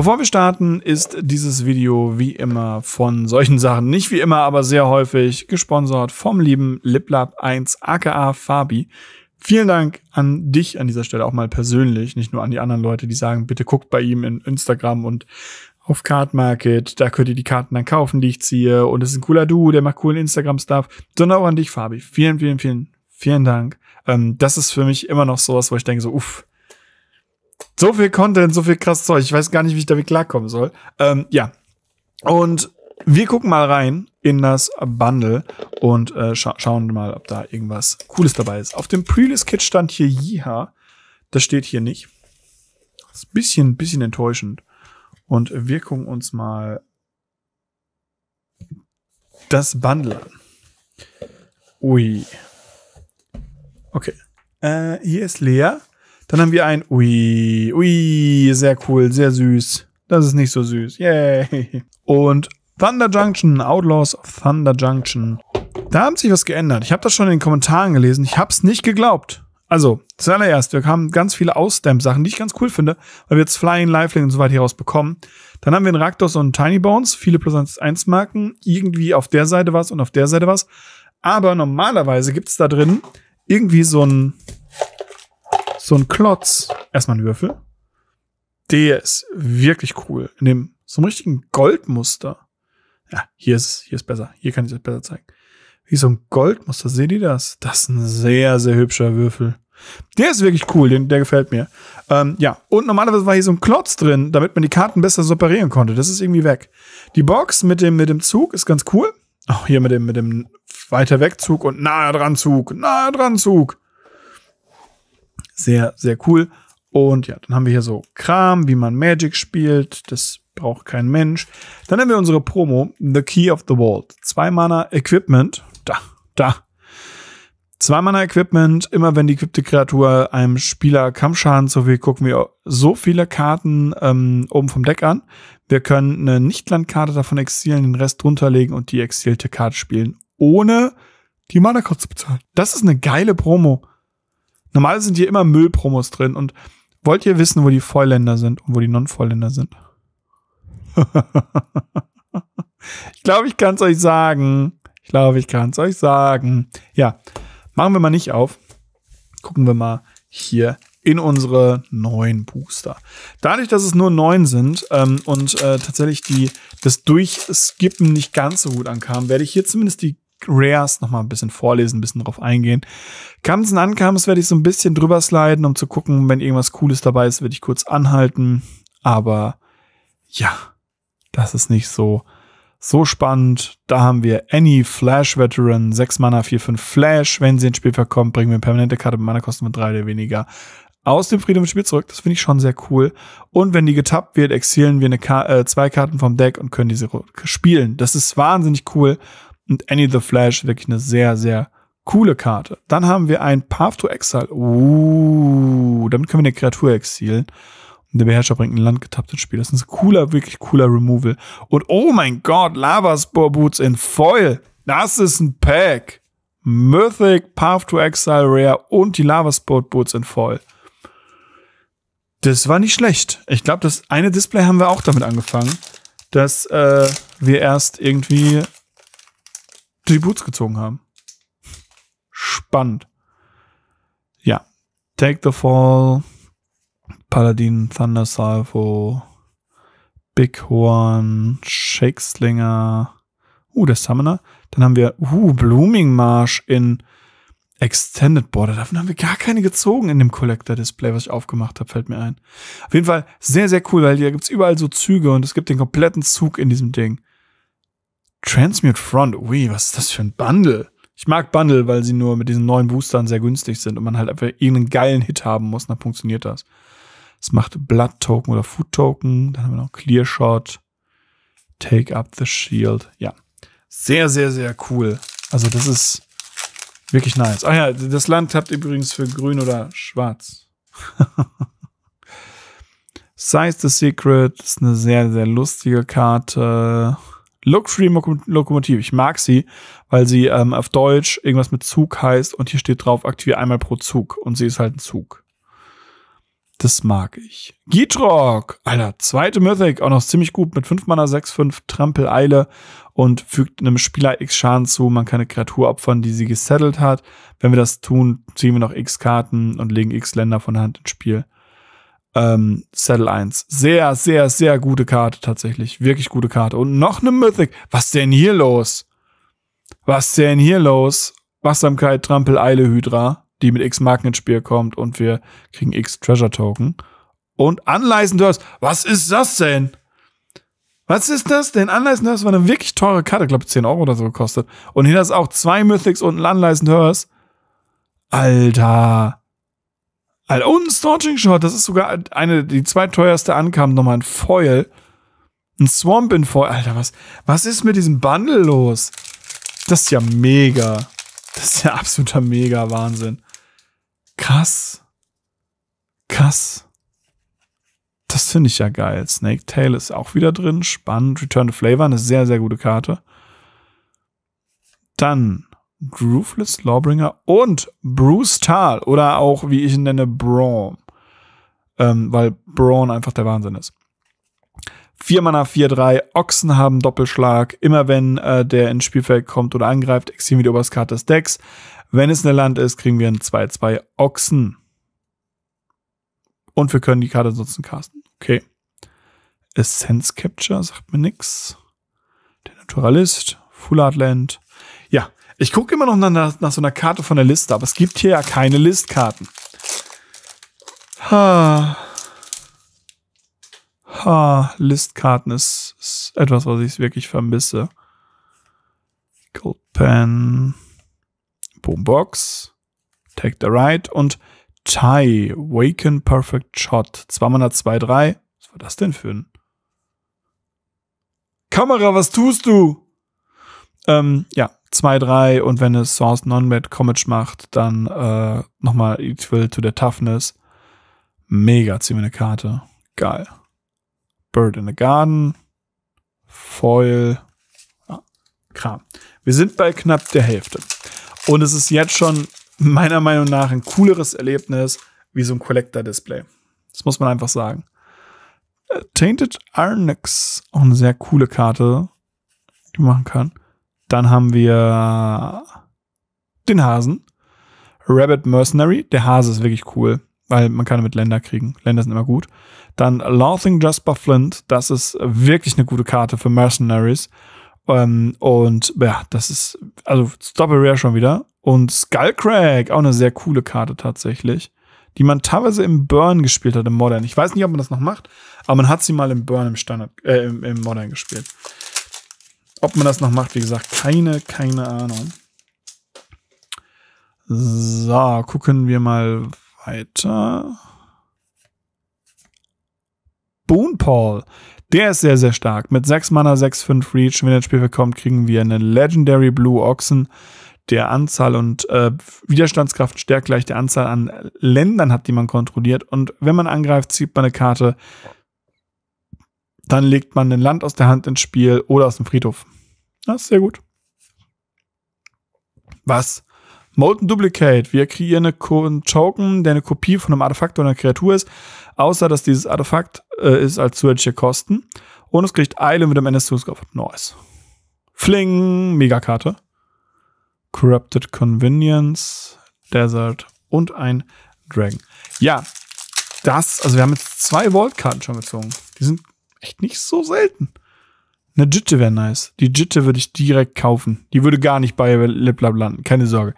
Bevor wir starten, ist dieses Video wie immer von solchen Sachen, nicht wie immer, aber sehr häufig gesponsert vom lieben LipLab1 aka Fabi. Vielen Dank an dich an dieser Stelle auch mal persönlich, nicht nur an die anderen Leute, die sagen, bitte guckt bei ihm in Instagram und auf Card Market, da könnt ihr die Karten dann kaufen, die ich ziehe und es ist ein cooler Du, der macht coolen Instagram-Stuff, sondern auch an dich, Fabi. Vielen, vielen, vielen, vielen Dank. Ähm, das ist für mich immer noch sowas, wo ich denke so, uff, so viel Content, so viel krasses Zeug. Ich weiß gar nicht, wie ich damit klarkommen soll. Ähm, ja. Und wir gucken mal rein in das Bundle und äh, scha schauen mal, ob da irgendwas Cooles dabei ist. Auf dem Pre-List-Kit stand hier Jiha. Das steht hier nicht. Das ist ein bisschen, bisschen enttäuschend. Und wir gucken uns mal das Bundle an. Ui. Okay. Äh, hier ist Lea. Dann haben wir ein, ui, ui, sehr cool, sehr süß. Das ist nicht so süß. Yay. Und Thunder Junction, Outlaws of Thunder Junction. Da haben sich was geändert. Ich habe das schon in den Kommentaren gelesen. Ich habe es nicht geglaubt. Also, zuallererst, wir haben ganz viele Ausstamp-Sachen, die ich ganz cool finde, weil wir jetzt Flying, Lifeling und so weiter hier rausbekommen. Dann haben wir einen Rakdos und einen Tiny Bones, viele plus 1 Marken, irgendwie auf der Seite was und auf der Seite was. Aber normalerweise gibt es da drin irgendwie so ein, so ein Klotz, erstmal ein Würfel. Der ist wirklich cool. In dem so einem richtigen Goldmuster. Ja, hier ist hier ist besser. Hier kann ich das besser zeigen. Wie so ein Goldmuster. Seht ihr das? Das ist ein sehr, sehr hübscher Würfel. Der ist wirklich cool, den, der gefällt mir. Ähm, ja, und normalerweise war hier so ein Klotz drin, damit man die Karten besser separieren konnte. Das ist irgendwie weg. Die Box mit dem, mit dem Zug ist ganz cool. Auch hier mit dem, mit dem weiter weg Zug und nahe dran Zug, nahe dran Zug sehr, sehr cool. Und ja, dann haben wir hier so Kram, wie man Magic spielt. Das braucht kein Mensch. Dann haben wir unsere Promo, The Key of the Vault. Zwei Mana Equipment. Da, da. Zwei Mana Equipment. Immer wenn die equipte Kreatur einem Spieler Kampfschaden zufügt, gucken wir so viele Karten ähm, oben vom Deck an. Wir können eine Nichtlandkarte davon exilieren, den Rest drunterlegen und die exilierte Karte spielen, ohne die Mana-Kost zu bezahlen. Das ist eine geile Promo. Normal sind hier immer Müllpromos drin und wollt ihr wissen, wo die Vollländer sind und wo die Non-Vollländer sind? ich glaube, ich kann es euch sagen. Ich glaube, ich kann es euch sagen. Ja, machen wir mal nicht auf. Gucken wir mal hier in unsere neuen Booster. Dadurch, dass es nur neun sind ähm, und äh, tatsächlich die, das Durchskippen nicht ganz so gut ankam, werde ich hier zumindest die Rares nochmal ein bisschen vorlesen, ein bisschen drauf eingehen. Kamsen Ankams werde ich so ein bisschen drüber sliden, um zu gucken, wenn irgendwas Cooles dabei ist, werde ich kurz anhalten. Aber ja, das ist nicht so, so spannend. Da haben wir Any Flash Veteran, 6 Mana, 4, 5 Flash. Wenn sie ins Spiel verkommt, bringen wir eine permanente Karte mit meiner kosten von 3 oder weniger aus dem Friedhof Spiel zurück. Das finde ich schon sehr cool. Und wenn die getappt wird, exilen wir eine Ka äh, zwei Karten vom Deck und können diese spielen. Das ist wahnsinnig cool und Any the Flash wirklich eine sehr, sehr coole Karte. Dann haben wir ein Path to Exile. Uh, damit können wir eine Kreatur exilen. Und der Beherrscher bringt ein Land getappt ins Spiel. Das ist ein cooler, wirklich cooler Removal. Und oh mein Gott, Lavaspore Boots in Foil. Das ist ein Pack. Mythic, Path to Exile Rare und die Lava Lavaspore Boots in Foil. Das war nicht schlecht. Ich glaube, das eine Display haben wir auch damit angefangen, dass äh, wir erst irgendwie die Boots gezogen haben. Spannend. Ja. Take the Fall, Paladin, Thunder Salvo, Bighorn, Shakeslinger, uh, der Summoner. Dann haben wir, uh, Blooming Marsh in Extended Border. Davon haben wir gar keine gezogen in dem Collector-Display, was ich aufgemacht habe, fällt mir ein. Auf jeden Fall sehr, sehr cool, weil hier gibt es überall so Züge und es gibt den kompletten Zug in diesem Ding. Transmute Front, ui, was ist das für ein Bundle? Ich mag Bundle, weil sie nur mit diesen neuen Boostern sehr günstig sind und man halt einfach irgendeinen geilen Hit haben muss, dann funktioniert das. Es macht Blood Token oder Food Token, dann haben wir noch Clear Shot, Take Up the Shield, ja. Sehr, sehr, sehr cool. Also das ist wirklich nice. Ach ja, das Land habt ihr übrigens für grün oder schwarz. Size the Secret ist eine sehr, sehr lustige Karte. Luxury-Lokomotive. Ich mag sie, weil sie ähm, auf Deutsch irgendwas mit Zug heißt und hier steht drauf, aktiviere einmal pro Zug und sie ist halt ein Zug. Das mag ich. Gitrock, Alter, zweite Mythic, auch noch ziemlich gut mit 5 Mana, 6, 5, Trampel, Eile und fügt einem Spieler X Schaden zu. Man kann eine Kreatur opfern, die sie gesettelt hat. Wenn wir das tun, ziehen wir noch X Karten und legen X Länder von der Hand ins Spiel ähm, Saddle 1. Sehr, sehr, sehr gute Karte tatsächlich. Wirklich gute Karte. Und noch eine Mythic. Was denn hier los? Was denn hier los? Wachsamkeit, Trampel, Eile, Hydra, die mit X Marken ins Spiel kommt und wir kriegen X Treasure Token. Und Anleisend Hurst. Was ist das denn? Was ist das denn? Anleisend Hurst war eine wirklich teure Karte. Ich glaube, 10 Euro oder so gekostet. Und hier das auch zwei Mythics und ein Anleisend Hurst. Alter. Alter, und ein Scorching Shot, das ist sogar eine, die zweiteuerste ankam, nochmal ein Foil. Ein Swamp in Foil. Alter, was, was ist mit diesem Bundle los? Das ist ja mega. Das ist ja absoluter mega Wahnsinn. Krass. Krass. Das finde ich ja geil. Snake Tail ist auch wieder drin. Spannend. Return to Flavor, eine sehr, sehr gute Karte. Dann Grooveless Lawbringer und Bruce Tal oder auch, wie ich ihn nenne, Braun. Ähm, weil Braun einfach der Wahnsinn ist. 4 Mana 4-3, Ochsen haben Doppelschlag. Immer wenn äh, der ins Spielfeld kommt oder angreift, exilieren wir die Oberskarte des Decks. Wenn es eine Land ist, kriegen wir einen 2-2 Ochsen. Und wir können die Karte ansonsten casten. Okay. Essence Capture sagt mir nix. Der Naturalist, Full Art Land, ich gucke immer noch nach, nach so einer Karte von der Liste, aber es gibt hier ja keine Listkarten. Ha. Ha, Listkarten ist, ist etwas, was ich wirklich vermisse. Gold Pen, Boombox, Take the Right und Tie, Waken Perfect Shot. 2 Mana 2-3. Was war das denn für ein? Kamera, was tust du? Ähm, ja, 2, 3 und wenn es Source Non-Bad Comet macht, dann äh, nochmal Equal to the Toughness. Mega, ziehen wir eine Karte. Geil. Bird in the Garden. Foil. Ja, ah, Kram. Wir sind bei knapp der Hälfte. Und es ist jetzt schon meiner Meinung nach ein cooleres Erlebnis wie so ein Collector-Display. Das muss man einfach sagen. Äh, Tainted Arnix, auch eine sehr coole Karte, die man machen kann. Dann haben wir den Hasen. Rabbit Mercenary. Der Hase ist wirklich cool, weil man kann damit Länder kriegen. Länder sind immer gut. Dann Laughing Jasper Flint. Das ist wirklich eine gute Karte für Mercenaries. Ähm, und ja, das ist, also Double Rare schon wieder. Und Skullcrack, auch eine sehr coole Karte tatsächlich, die man teilweise im Burn gespielt hat, im Modern. Ich weiß nicht, ob man das noch macht, aber man hat sie mal im Burn im Standard, äh, im, im Modern gespielt. Ob man das noch macht, wie gesagt, keine, keine Ahnung. So, gucken wir mal weiter. Boon Paul. Der ist sehr, sehr stark. Mit 6 Mana, 6, 5 Reach. Wenn das Spiel bekommt, kriegen wir einen Legendary Blue Ochsen, der Anzahl und äh, Widerstandskraft stärkt gleich der Anzahl an Ländern hat, die man kontrolliert. Und wenn man angreift, zieht man eine Karte. Dann legt man ein Land aus der Hand ins Spiel oder aus dem Friedhof. Das ist sehr gut. Was? Molten Duplicate. Wir kreieren einen Token, der eine Kopie von einem Artefakt oder einer Kreatur ist, außer dass dieses Artefakt äh, ist als zusätzliche Kosten. Und es kriegt Eile mit dem Ende des Zugs Nice. Fling, Megakarte. Corrupted Convenience, Desert und ein Dragon. Ja, das, also wir haben jetzt zwei vault karten schon gezogen. Die sind echt nicht so selten. Eine Jitte wäre nice. Die Jitte würde ich direkt kaufen. Die würde gar nicht bei LipLab landen, keine Sorge.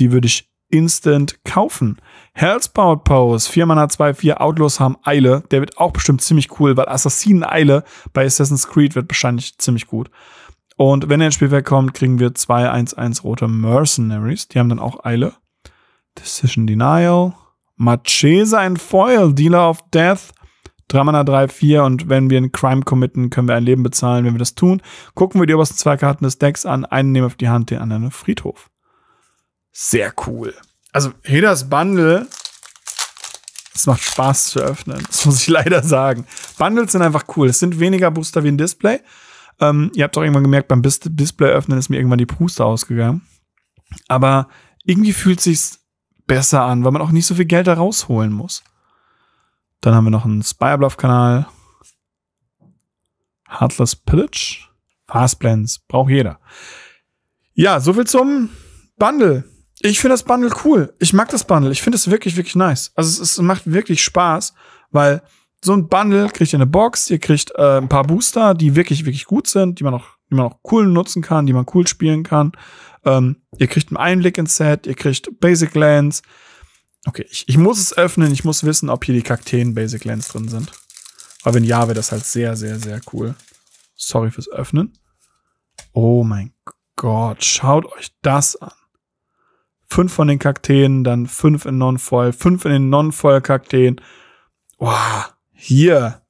Die würde ich instant kaufen. Hellspout Pose, 4 Mana 2, 4 Outlaws haben Eile. Der wird auch bestimmt ziemlich cool, weil Assassinen Eile bei Assassin's Creed wird wahrscheinlich ziemlich gut. Und wenn er ins Spielfeld kommt, kriegen wir 2-1-1 rote Mercenaries. Die haben dann auch Eile. Decision Denial. Machese, ein Foil, Dealer of Death. Dramana 3, 4 und wenn wir einen Crime committen, können wir ein Leben bezahlen, wenn wir das tun. Gucken wir die obersten zwei Karten des Decks an, einen nehmen auf die Hand, den anderen auf Friedhof. Sehr cool. Also Hedas Bundle, es macht Spaß zu öffnen, das muss ich leider sagen. Bundles sind einfach cool. Es sind weniger Booster wie ein Display. Ähm, ihr habt auch irgendwann gemerkt, beim Bis Display öffnen ist mir irgendwann die Puste ausgegangen. Aber irgendwie fühlt sich's besser an, weil man auch nicht so viel Geld da rausholen muss. Dann haben wir noch einen spire bluff kanal Heartless Pillage. Fast Blends. Braucht jeder. Ja, soviel zum Bundle. Ich finde das Bundle cool. Ich mag das Bundle. Ich finde es wirklich, wirklich nice. Also es, es, macht wirklich Spaß, weil so ein Bundle kriegt ihr eine Box, ihr kriegt äh, ein paar Booster, die wirklich, wirklich gut sind, die man auch, die man auch cool nutzen kann, die man cool spielen kann. Ähm, ihr kriegt einen Einblick ins Set, ihr kriegt Basic Lands, Okay, ich, ich muss es öffnen. Ich muss wissen, ob hier die Kakteen Basic Lands drin sind. Aber wenn ja, wäre das halt sehr, sehr, sehr cool. Sorry fürs Öffnen. Oh mein Gott, schaut euch das an. Fünf von den Kakteen, dann fünf in Non-Foil, fünf in den Non-Foil-Kakteen. Wow, hier.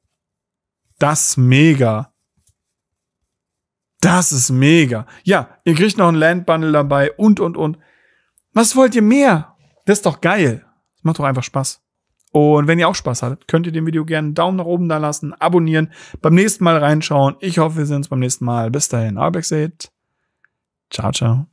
Das mega. Das ist mega. Ja, ihr kriegt noch ein Land-Bundle dabei und, und, und. Was wollt ihr mehr? Das ist doch geil. Das macht doch einfach Spaß. Und wenn ihr auch Spaß hattet, könnt ihr dem Video gerne einen Daumen nach oben da lassen, abonnieren, beim nächsten Mal reinschauen. Ich hoffe, wir sehen uns beim nächsten Mal. Bis dahin, Arbex Ciao, ciao.